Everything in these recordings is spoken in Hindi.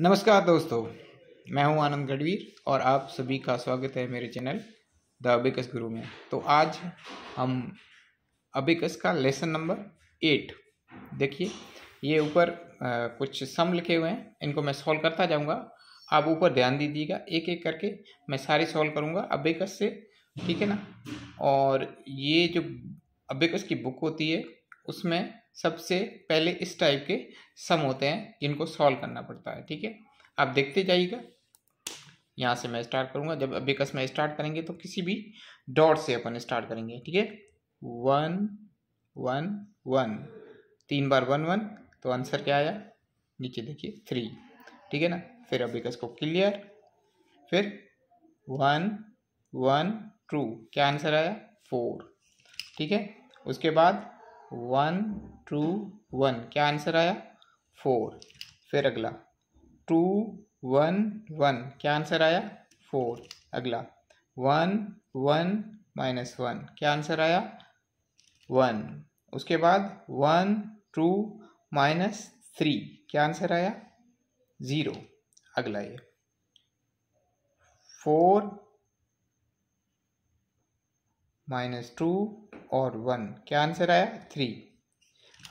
नमस्कार दोस्तों मैं हूं आनंद गढ़वीर और आप सभी का स्वागत है मेरे चैनल द अबिकस गुरु में तो आज हम अबिकस का लेसन नंबर एट देखिए ये ऊपर कुछ सम लिखे हुए हैं इनको मैं सॉल्व करता जाऊंगा आप ऊपर ध्यान दीजिएगा एक एक करके मैं सारे सॉल्व करूंगा अबिकस से ठीक है ना और ये जो अबिकस की बुक होती है उसमें सबसे पहले इस टाइप के सम होते हैं जिनको सॉल्व करना पड़ता है ठीक है आप देखते जाइएगा यहाँ से मैं स्टार्ट करूँगा जब अबिकस में स्टार्ट करेंगे तो किसी भी डॉट से अपन स्टार्ट करेंगे ठीक है वन वन वन तीन बार वन वन तो आंसर क्या आया नीचे देखिए थ्री ठीक है ना फिर अबिकस को क्लियर फिर वन वन टू क्या आंसर आया फोर ठीक है उसके बाद वन टू वन क्या आंसर आया फोर फिर अगला टू वन वन क्या आंसर आया फोर अगला वन वन माइनस वन क्या आंसर आया वन उसके बाद वन टू माइनस थ्री क्या आंसर आया ज़ीरो अगला ये फोर माइनस टू और वन क्या आंसर आया थ्री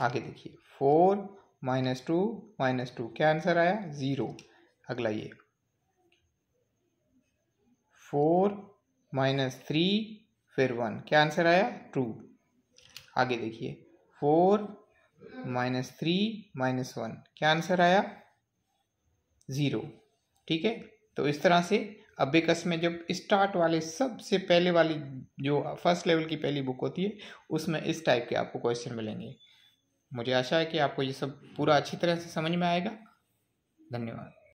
आगे देखिए four minus two minus two क्या आंसर आया ज़ीरो अगला ये फोर माइनस थ्री फिर वन क्या आंसर आया टू आगे देखिए four minus three minus one क्या आंसर आया ज़ीरो ठीक है तो इस तरह से अबेकस में जब स्टार्ट वाले सबसे पहले वाली जो फर्स्ट लेवल की पहली बुक होती है उसमें इस टाइप के आपको क्वेश्चन मिलेंगे मुझे आशा है कि आपको ये सब पूरा अच्छी तरह से समझ में आएगा धन्यवाद